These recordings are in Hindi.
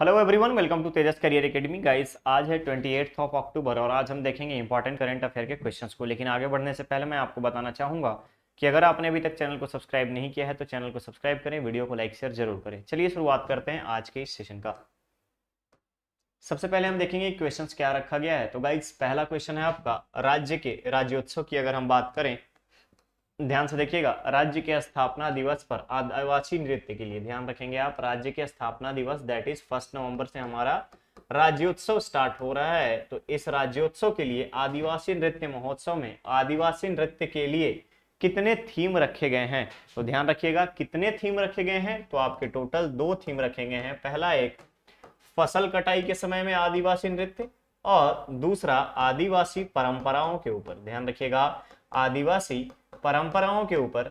hello everyone welcome to Tejas career academy guys आज है ट्वेंटी एट्थ ऑफ अक्टूबर और आज हम देखेंगे इंपॉर्टेंट करंट अफेयर के क्वेश्चंस को लेकिन आगे बढ़ने से पहले मैं आपको बताना चाहूंगा कि अगर आपने अभी तक चैनल को सब्सक्राइब नहीं किया है तो चैनल को सब्सक्राइब करें वीडियो को लाइक शेयर जरूर करें चलिए शुरुआत करते हैं आज के इस सेशन का सबसे पहले हम देखेंगे क्वेश्चन क्या रखा गया है तो गाइज पहला क्वेश्चन है आपका राज्य के राज्योत्सव की अगर हम बात करें ध्यान से देखिएगा राज्य के स्थापना दिवस पर आदिवासी नृत्य के लिए ध्यान रखेंगे आप राज्य के स्थापना दिवस दैट इज फर्स्ट नवंबर से हमारा राज्योत्सव स्टार्ट हो रहा है तो इस राज्योत्सव के लिए आदिवासी नृत्य महोत्सव में आदिवासी नृत्य के लिए कितने थीम रखे गए हैं तो ध्यान रखिएगा कितने थीम रखे गए हैं तो आपके टोटल दो थीम रखे गए हैं पहला एक फसल कटाई के समय में आदिवासी नृत्य और दूसरा आदिवासी परंपराओं के ऊपर ध्यान रखिएगा आदिवासी परंपराओं के ऊपर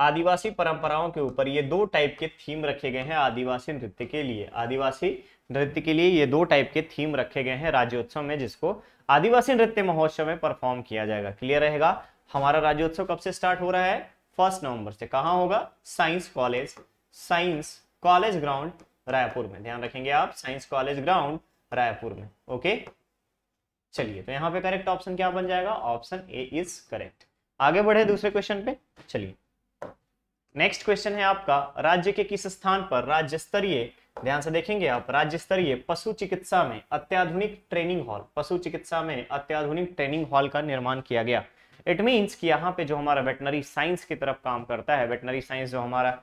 आदिवासी परंपराओं के ऊपर ये दो टाइप के थीम रखे गए हैं आदिवासी नृत्य के लिए आदिवासी नृत्य के लिए ये दो टाइप के थीम रखे गए हैं राज्योत्सव में जिसको आदिवासी नृत्य महोत्सव में परफॉर्म किया जाएगा क्लियर रहेगा हमारा राज्योत्सव कब से स्टार्ट हो रहा है फर्स्ट नवंबर से कहा होगा science college science college ground Raipur में ध्यान रखेंगे आप साइंस कॉलेज ग्राउंड रायपुर में ओके चलिए तो यहाँ पे करेक्ट ऑप्शन क्या बन जाएगा ऑप्शन ए इज करेक्ट आगे बढ़े दूसरे क्वेश्चन पे चलिए नेक्स्ट क्वेश्चन है आपका राज्य के किस स्थान पर राज्य स्तरीय ध्यान से देखेंगे आप राज्य स्तरीय पशु चिकित्सा में अत्याधुनिक ट्रेनिंग हॉल पशु चिकित्सा में अत्याधुनिक ट्रेनिंग हॉल का निर्माण किया गया इट मीन्स कि यहाँ पे जो हमारा वेटनरी साइंस की तरफ काम करता है वेटनरी साइंस जो हमारा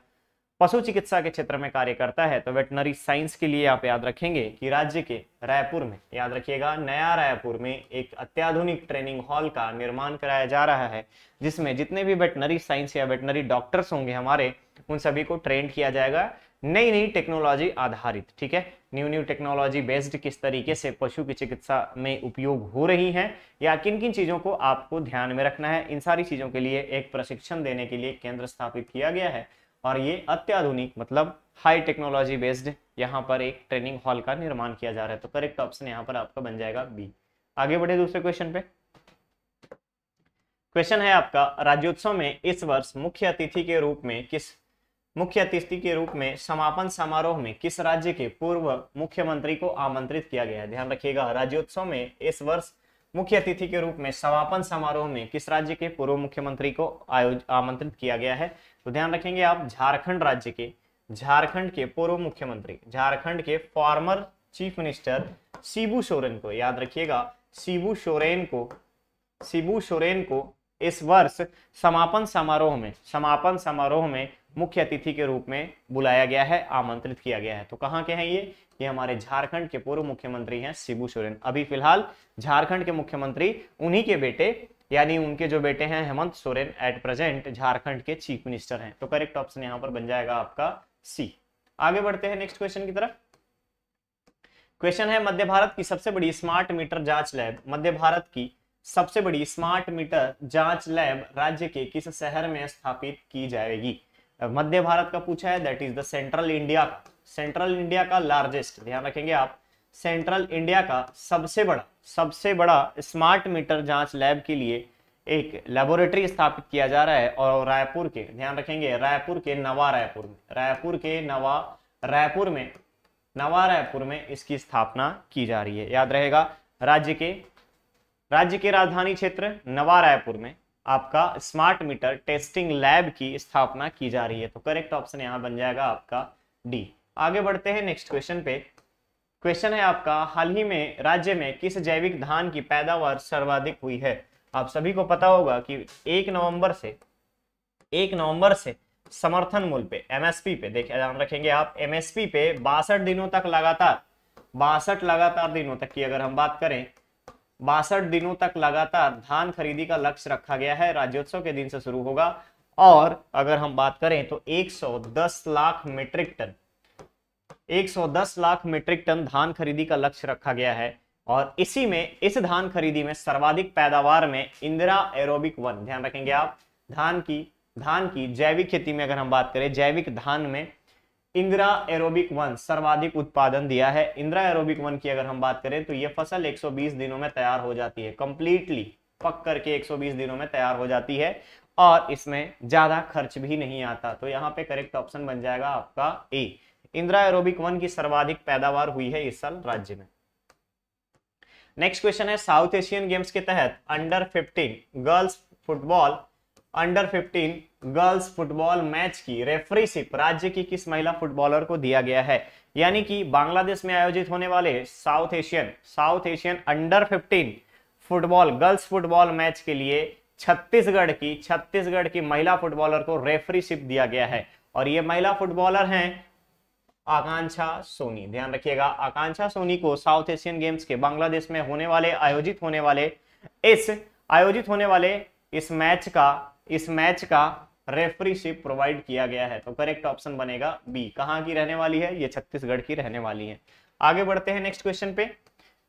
पशु चिकित्सा के क्षेत्र में कार्य करता है तो वेटनरी साइंस के लिए आप याद रखेंगे कि राज्य के रायपुर में याद रखिएगा नया रायपुर में एक अत्याधुनिक ट्रेनिंग हॉल का निर्माण कराया जा रहा है जिसमें जितने भी वेटनरी साइंस या वेटनरी डॉक्टर्स होंगे हमारे उन सभी को ट्रेन किया जाएगा नई नई टेक्नोलॉजी आधारित ठीक है न्यू न्यू टेक्नोलॉजी बेस्ड किस तरीके से पशु की चिकित्सा में उपयोग हो रही है या किन किन चीज़ों को आपको ध्यान में रखना है इन सारी चीज़ों के लिए एक प्रशिक्षण देने के लिए केंद्र स्थापित किया गया है और ये अत्याधुनिक मतलब हाई टेक्नोलॉजी बेस्ड यहाँ पर एक ट्रेनिंग हॉल का निर्माण किया जा रहा है तो करेक्ट ऑप्शन यहाँ पर आपका बन जाएगा बी आगे बढ़े दूसरे क्वेश्चन पे क्वेश्चन है आपका राज्योत्सव में इस वर्ष मुख्य अतिथि के रूप में किस मुख्य अतिथि के रूप में समापन समारोह में किस राज्य के पूर्व मुख्यमंत्री को आमंत्रित किया गया है ध्यान रखिएगा राज्योत्सव में इस वर्ष मुख्य अतिथि के रूप में समापन समारोह में किस राज्य के पूर्व मुख्यमंत्री को आमंत्रित किया गया है तो ध्यान रखेंगे आप झारखंड राज्य के झारखंड के पूर्व मुख्यमंत्री झारखंड के former chief minister Shibu Soren को याद रखिएगा सीबू सोरेन को सीबू सोरेन को इस वर्ष समापन समारोह में समापन समारोह में मुख्य अतिथि के रूप में बुलाया गया है आमंत्रित किया गया है तो कहाँ के हैं ये ये हमारे झारखंड के पूर्व मुख्यमंत्री हैं शिबू सोरेन अभी फिलहाल झारखंड के मुख्यमंत्री उन्हीं के बेटे यानी उनके जो बेटे हैं हेमंत सोरेन एट प्रेजेंट झारखंड के चीफ मिनिस्टर हैं तो करेक्ट ऑप्शन यहाँ पर बन जाएगा आपका सी आगे बढ़ते हैं नेक्स्ट क्वेश्चन की तरफ क्वेश्चन है मध्य भारत की सबसे बड़ी स्मार्ट मीटर जांच लैब मध्य भारत की सबसे बड़ी स्मार्ट मीटर जांच लैब राज्य के किस शहर में स्थापित की जाएगी मध्य भारत का पूछा है that is the central India का सेंट्रल इंडिया का लार्जेस्ट ध्यान रखेंगे आप सेंट्रल इंडिया का सबसे बड़ा सबसे बड़ा स्मार्ट मीटर जांच लैब के लिए एक लेबोरेटरी स्थापित किया जा रहा है और रायपुर के ध्यान रखेंगे रायपुर के नवा रायपुर में रायपुर के नवा रायपुर में नवा रायपुर में इसकी स्थापना की जा रही है याद रहेगा राज्य के राज्य के राजधानी क्षेत्र नवा रायपुर में आपका स्मार्ट मीटर टेस्टिंग लैब की स्थापना की जा रही है तो करेक्ट ऑप्शन यहाँ बन जाएगा आपका डी आगे बढ़ते हैं नेक्स्ट क्वेश्चन पे क्वेश्चन है आपका हाल ही में राज्य में किस जैविक धान की पैदावार सर्वाधिक हुई है आप सभी को पता होगा कि एक नवंबर से एक नवंबर से समर्थन मूल्य पे एमएसपी पे देखिए ध्यान रखेंगे आप एमएसपी पे बासठ दिनों तक लगातार बासठ लगातार दिनों तक की अगर हम बात करें बासठ दिनों तक लगातार धान खरीदी का लक्ष्य रखा गया है राज्योत्सव के दिन से शुरू होगा और अगर हम बात करें तो 110 lakh metric ton 110 lakh metric ton धान खरीदी का लक्ष्य रखा गया है और इसी में इस धान खरीदी में सर्वाधिक पैदावार में इंदिरा एरोबिक वन ध्यान रखेंगे आप धान की धान की जैविक खेती में अगर हम बात करें जैविक धान में इंदिरा एरोबिक वन सर्वाधिक उत्पादन दिया है इंदिरा एरोबिक वन की अगर हम बात करें तो यह फसल 120 दिनों में तैयार हो जाती है कंप्लीटली पक करके 120 दिनों में तैयार हो जाती है और इसमें ज्यादा खर्च भी नहीं आता तो यहाँ पे करेक्ट ऑप्शन बन जाएगा आपका ए इंदिरा एरोबिक वन की सर्वाधिक पैदावार हुई है इस साल राज्य में नेक्स्ट क्वेश्चन है साउथ एशियन गेम्स के तहत under fifteen girls football under 15 girls football match की रेफरीशिप राज्य की किस महिला फुटबॉलर को दिया गया है यानी कि बांग्लादेश में आयोजित होने वाले South Asian South Asian under 15 football girls football match के लिए छत्तीसगढ़ की छत्तीसगढ़ की महिला फुटबॉलर को रेफरीशिप दिया गया है और ये महिला फुटबॉलर हैं आकांक्षा सोनी ध्यान रखिएगा आकांक्षा सोनी को साउथ एशियन गेम्स के बांग्लादेश में होने वाले आयोजित होने वाले इस आयोजित होने वाले इस मैच का इस मैच का रेफरीशिप प्रोवाइड किया गया है तो करेक्ट ऑप्शन बनेगा बी कहाँ की रहने वाली है ये छत्तीसगढ़ की रहने वाली है आगे बढ़ते हैं नेक्स्ट क्वेश्चन पे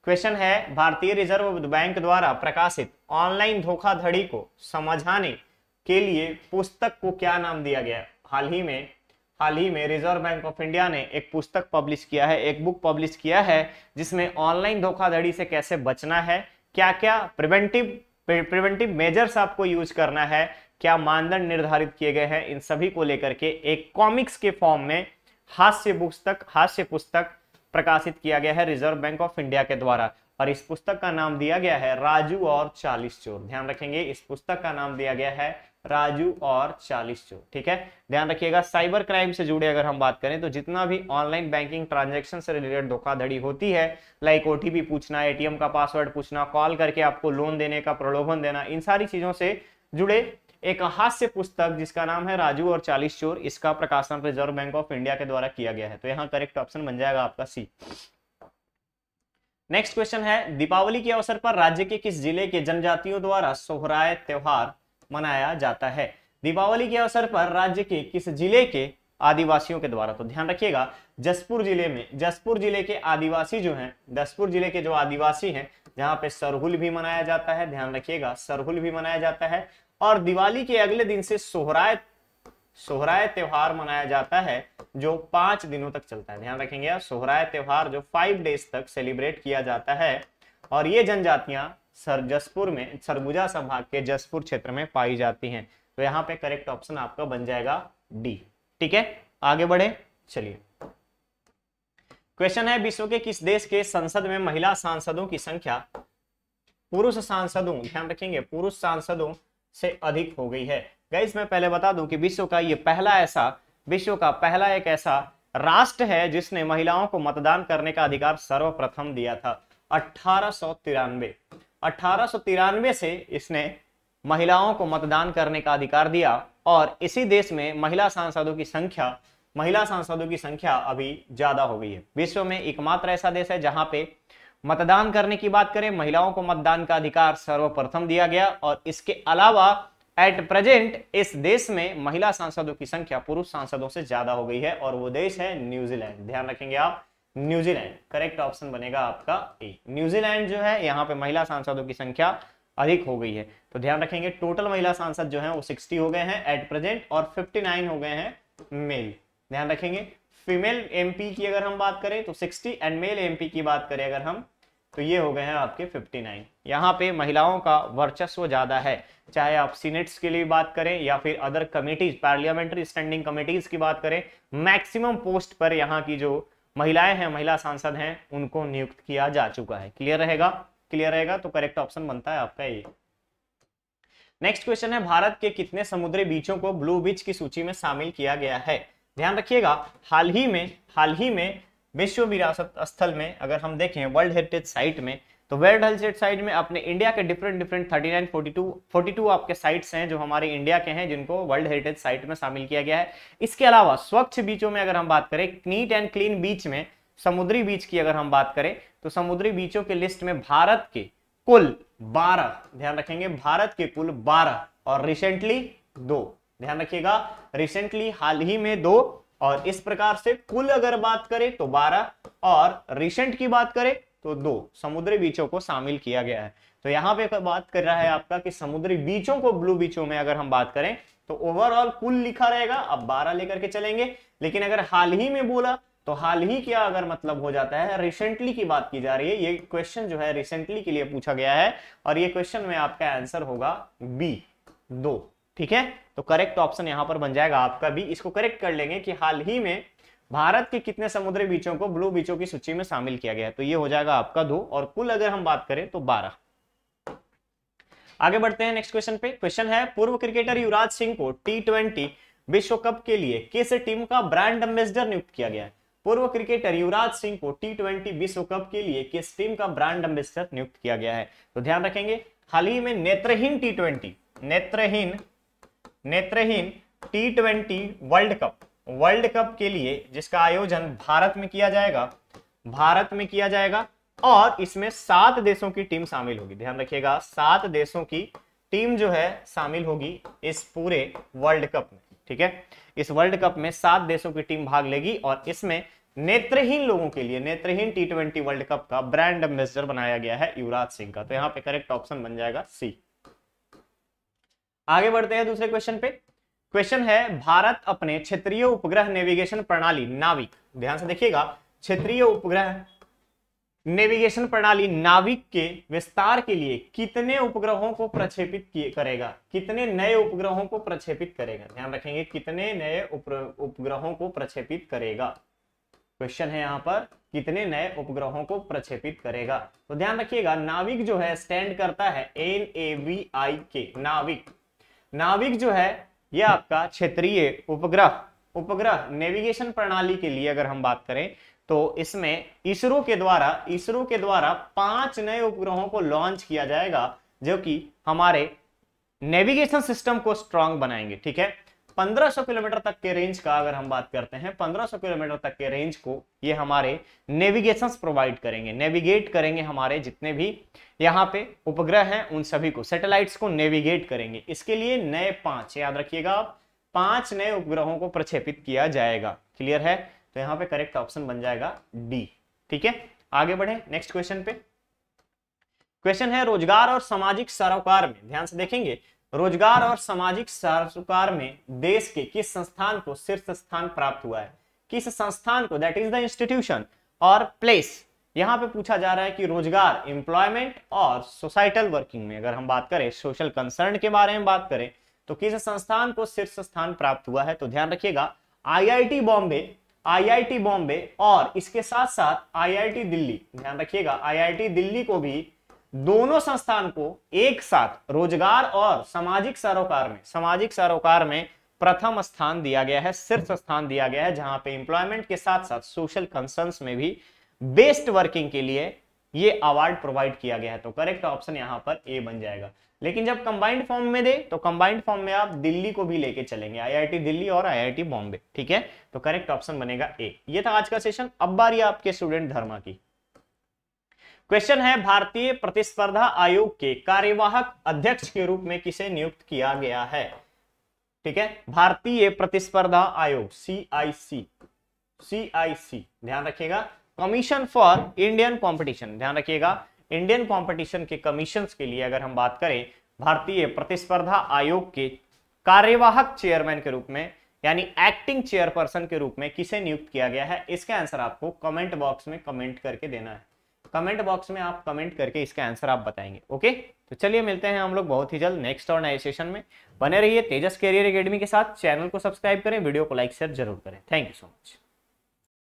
क्वेश्चन है भारतीय रिजर्व बैंक द्वारा प्रकाशित ऑनलाइन धोखाधड़ी को समझाने के लिए पुस्तक को क्या नाम दिया गया हाल ही में हाल ही में रिजर्व बैंक ऑफ इंडिया ने एक पुस्तक पब्लिश किया है एक बुक पब्लिश किया है जिसमें ऑनलाइन धोखाधड़ी से कैसे बचना है क्या क्या प्रिवेंटिव प्रिवेंटिव मेजर्स आपको यूज करना है क्या मानदंड निर्धारित किए गए हैं इन सभी को लेकर के एक कॉमिक्स के फॉर्म में हास्य बुक्स तक हास्य पुस्तक प्रकाशित किया गया है रिजर्व बैंक ऑफ इंडिया के द्वारा और इस पुस्तक का नाम दिया गया है राजू और चालीस चोर ध्यान रखेंगे इस पुस्तक का नाम दिया गया है राजू और चालीस चोर ठीक है ध्यान रखिएगा साइबर क्राइम से जुड़े अगर हम बात करें तो जितना भी ऑनलाइन बैंकिंग ट्रांजेक्शन से रिलेटेड धोखाधड़ी होती है लाइक ओटीपी पूछना एटीएम का पासवर्ड पूछना कॉल करके आपको लोन देने का प्रलोभन देना इन सारी चीजों से जुड़े एक हास्य पुस्तक जिसका नाम है राजू और चालीस चोर इसका प्रकाशन रिजर्व बैंक ऑफ इंडिया के द्वारा किया गया है तो यहाँ करेक्ट ऑप्शन बन जाएगा आपका सी नेक्स्ट क्वेश्चन है दीपावली के अवसर पर राज्य के किस जिले के जनजातियों द्वारा सोहराय त्योहार मनाया जाता है दीपावली के अवसर पर राज्य के किस जिले के आदिवासियों के द्वारा तो ध्यान रखिएगा जसपुर जिले में जसपुर जिले के आदिवासी जो हैं जसपुर जिले के जो आदिवासी हैं जहाँ पे सरहुल भी मनाया जाता है ध्यान रखिएगा सरहुल भी मनाया जाता है और दिवाली के अगले दिन से सोहराय सोहराय त्योहार मनाया जाता है जो पांच दिनों तक चलता है ध्यान रखेंगे आप सोहराय त्यौहार जो फाइव डेज तक सेलिब्रेट किया जाता है और ये जनजातियां सर जसपुर में सरगुजा संभाग के जसपुर क्षेत्र में पाई जाती हैं तो यहां पे करेक्ट ऑप्शन आपका बन जाएगा डी ठीक है आगे बढ़े चलिए क्वेश्चन है विश्व के किस देश के संसद में महिला सांसदों की संख्या पुरुष सांसदों ध्यान रखेंगे पुरुष सांसदों से अधिक हो गई है गैस मैं पहले बता दूं कि विश्व का ये पहला ऐसा विश्व का पहला एक ऐसा राष्ट्र है जिसने महिलाओं को मतदान करने का अधिकार सर्वप्रथम दिया था अठारह सौ से इसने महिलाओं को मतदान करने का अधिकार दिया और इसी देश में महिला सांसदों की संख्या महिला सांसदों की संख्या अभी ज्यादा हो गई है विश्व में एकमात्र ऐसा देश है जहां पे मतदान करने की बात करें महिलाओं को मतदान का अधिकार सर्वप्रथम दिया गया और इसके अलावा एट प्रेजेंट इस देश में महिला सांसदों की संख्या पुरुष सांसदों से ज्यादा हो गई है और वो देश है न्यूजीलैंड ध्यान रखेंगे आप न्यूजीलैंड करेक्ट ऑप्शन बनेगा आपका ए न्यूजीलैंड जो है यहाँ पे महिला सांसदों की संख्या अधिक हो गई है तो ध्यान रखेंगे टोटल महिला सांसद जो है वो सिक्सटी हो गए हैं एट प्रेजेंट और फिफ्टी हो गए हैं मेल ध्यान रखेंगे फीमेल एमपी की अगर हम बात करें तो 60 एंड मेल एमपी की बात करें अगर हम तो ये हो गए हैं आपके 59 यहाँ पे महिलाओं का वर्चस्व ज़्यादा है चाहे आप सीनेट्स के लिए बात करें या फिर other committees parliamentary standing committees की बात करें मैक्सिमम पोस्ट पर यहाँ की जो महिलाएं हैं महिला सांसद हैं उनको नियुक्त किया जा चुका है क्लियर रहेगा क्लियर रहेगा तो करेक्ट ऑप्शन बनता है आपका ये नेक्स्ट क्वेश्चन है भारत के कितने समुद्री बीचों को ब्लू बीच की सूची में शामिल किया गया है ध्यान रखिएगा हाल ही में हाल ही में विश्व विरासत स्थल में अगर हम देखें वर्ल्ड हेरिटेज साइट में तो वर्ल्ड हेरिटेज साइट में अपने इंडिया के डिफरेंट डिफरेंट 39, 42, 42 आपके साइट्स हैं जो हमारे इंडिया के हैं जिनको वर्ल्ड हेरिटेज साइट में शामिल किया गया है इसके अलावा स्वच्छ बीचों में अगर हम बात करें नीट एंड क्लीन बीच में समुद्री बीच की अगर हम बात करें तो समुद्री बीचों के लिस्ट में भारत के कुल बारह ध्यान रखेंगे भारत के कुल बारह और रिसेंटली दो ध्यान रखिएगा रिसेंटली हाल ही में दो और इस प्रकार से कुल अगर बात करें तो 12 और रिसेंट की बात करें तो दो समुद्री बीचों को शामिल किया गया है तो यहां पे बात कर रहा है आपका कि समुद्री बीचों को ब्लू बीचों में अगर हम बात करें तो ओवरऑल कुल लिखा रहेगा अब 12 लेकर के चलेंगे लेकिन अगर हाल ही में बोला तो हाल ही क्या अगर मतलब हो जाता है रिसेंटली की बात की जा रही है ये क्वेश्चन जो है रिसेंटली के लिए पूछा गया है और ये क्वेश्चन में आपका आंसर होगा बी दो ठीक है तो करेक्ट ऑप्शन यहां पर बन जाएगा आपका भी इसको करेक्ट कर लेंगे कि हाल ही में भारत के कितने समुद्री बीचों को ब्लू बीचों की सूची में शामिल किया गया है तो ये हो जाएगा आपका दो और कुल अगर हम बात करें तो बारह आगे बढ़ते हैं नेक्स्ट क्वेश्चन पे क्वेश्चन है पूर्व क्रिकेटर युवराज सिंह को टी ट्वेंटी विश्व कप के लिए किस टीम का ब्रांड एम्बेसडर नियुक्त किया गया है पूर्व क्रिकेटर युवराज सिंह को टी ट्वेंटी विश्व कप के लिए किस टीम का ब्रांड एम्बेसडर नियुक्त किया गया है तो ध्यान रखेंगे हाल ही में नेत्रहीन टी ट्वेंटी नेत्रहीन नेत्रहीन T twenty world cup world cup के लिए जिसका आयोजन भारत में किया जाएगा भारत में किया जाएगा और इसमें सात देशों की टीम शामिल होगी ध्यान रखिएगा सात देशों की टीम जो है शामिल होगी इस पूरे वर्ल्ड कप में ठीक है इस वर्ल्ड कप में सात देशों की टीम भाग लेगी और इसमें नेत्रहीन लोगों के लिए नेत्रहीन टी ट्वेंटी वर्ल्ड कप का ब्रांड एम्बेसडर बनाया गया है युवराज सिंह का तो यहाँ पे करेक्ट ऑप्शन बन जाएगा सी आगे बढ़ते हैं दूसरे क्वेश्चन पे क्वेश्चन है भारत अपने क्षेत्रीय उपग्रह नेविगेशन प्रणाली नाविक ध्यान से देखिएगा क्षेत्रीय उपग्रह नेविगेशन प्रणाली नाविक के विस्तार के लिए कितने उपग्रहों को प्रक्षेपित करेगा कितने नए उपग्रहों को प्रक्षेपित करेगा ध्यान रखेंगे कितने नए उपग्रहों को प्रक्षेपित करेगा क्वेश्चन है यहाँ पर कितने नए उपग्रहों को प्रक्षेपित करेगा तो ध्यान रखिएगा नाविक जो है स्टैंड करता है एन ए वी आई के नाविक नाविक जो है यह आपका क्षेत्रीय उपग्रह उपग्रह नेविगेशन प्रणाली के लिए अगर हम बात करें तो इसमें इसरो के द्वारा इसरो के द्वारा पांच नए उपग्रहों को लॉन्च किया जाएगा जो कि हमारे नेविगेशन सिस्टम को स्ट्रांग बनाएंगे ठीक है 1500 किलोमीटर तक के रेंज का अगर हम बात करते हैं 1500 किलोमीटर तक के रेंज को ये हमारे नेविगेशन प्रोवाइड करेंगे नेविगेट करेंगे हमारे जितने भी यहाँ पे उपग्रह हैं उन सभी को सैटेलाइट्स को नेविगेट करेंगे इसके लिए नए पांच याद रखिएगा आप पांच नए उपग्रहों को प्रक्षेपित किया जाएगा क्लियर है तो यहाँ पे करेक्ट ऑप्शन बन जाएगा डी ठीक है आगे बढ़े नेक्स्ट क्वेश्चन पे क्वेश्चन है रोजगार और सामाजिक सरोकार में ध्यान से देखेंगे रोजगार और सामाजिक सरकार में देश के किस संस्थान को शीर्ष स्थान प्राप्त हुआ है किस संस्थान को दैट इज द इंस्टीट्यूशन और प्लेस यहाँ पे पूछा जा रहा है कि रोजगार एम्प्लॉयमेंट और सोसाइटल वर्किंग में अगर हम बात करें सोशल कंसर्न के बारे में बात करें तो किस संस्थान को शीर्ष स्थान प्राप्त हुआ है तो ध्यान रखिएगा आईआईटी बॉम्बे आईआईटी बॉम्बे और इसके साथ साथ आईआईटी दिल्ली ध्यान रखिएगा आईआईटी दिल्ली को भी दोनों संस्थान को एक साथ रोजगार और सामाजिक सरोकार में सामाजिक सरोकार में प्रथम स्थान दिया गया है शीर्ष स्थान दिया गया है जहां पे इंप्लॉयमेंट के साथ साथ सोशल कंसर्न में भी बेस्ट वर्किंग के लिए ये अवार्ड प्रोवाइड किया गया है तो करेक्ट ऑप्शन यहां पर ए बन जाएगा लेकिन जब कंबाइंड फॉर्म में दे तो कंबाइंड फॉर्म में आप दिल्ली को भी लेके चलेंगे आईआईटी दिल्ली और आईआईटी बॉम्बे ठीक है तो करेक्ट ऑप्शन बनेगा ए ये था आज का सेशन अब बारी आपके स्टूडेंट धर्मा की क्वेश्चन है भारतीय प्रतिस्पर्धा आयोग के कार्यवाहक अध्यक्ष के रूप में किसे नियुक्त किया गया है ठीक है भारतीय प्रतिस्पर्धा आयोग सीआईसी सीआईसी ध्यान रखिएगा कमीशन फॉर इंडियन कंपटीशन ध्यान रखिएगा इंडियन कंपटीशन के कमीशन के लिए अगर हम बात करें भारतीय प्रतिस्पर्धा आयोग के कार्यवाहक चेयरमैन के रूप में यानी एक्टिंग चेयरपर्सन के रूप में किसे नियुक्त किया गया है इसका आंसर आपको कमेंट बॉक्स में कमेंट करके देना है कमेंट बॉक्स में आप कमेंट करके इसका आंसर आप बताएंगे ओके तो चलिए मिलते हैं हम लोग बहुत ही जल्द नेक्स्ट और नए सेशन में बने रहिए तेजस कैरियर अकेडमी के साथ चैनल को सब्सक्राइब करें वीडियो को लाइक शेयर जरूर करें थैंक यू सो मच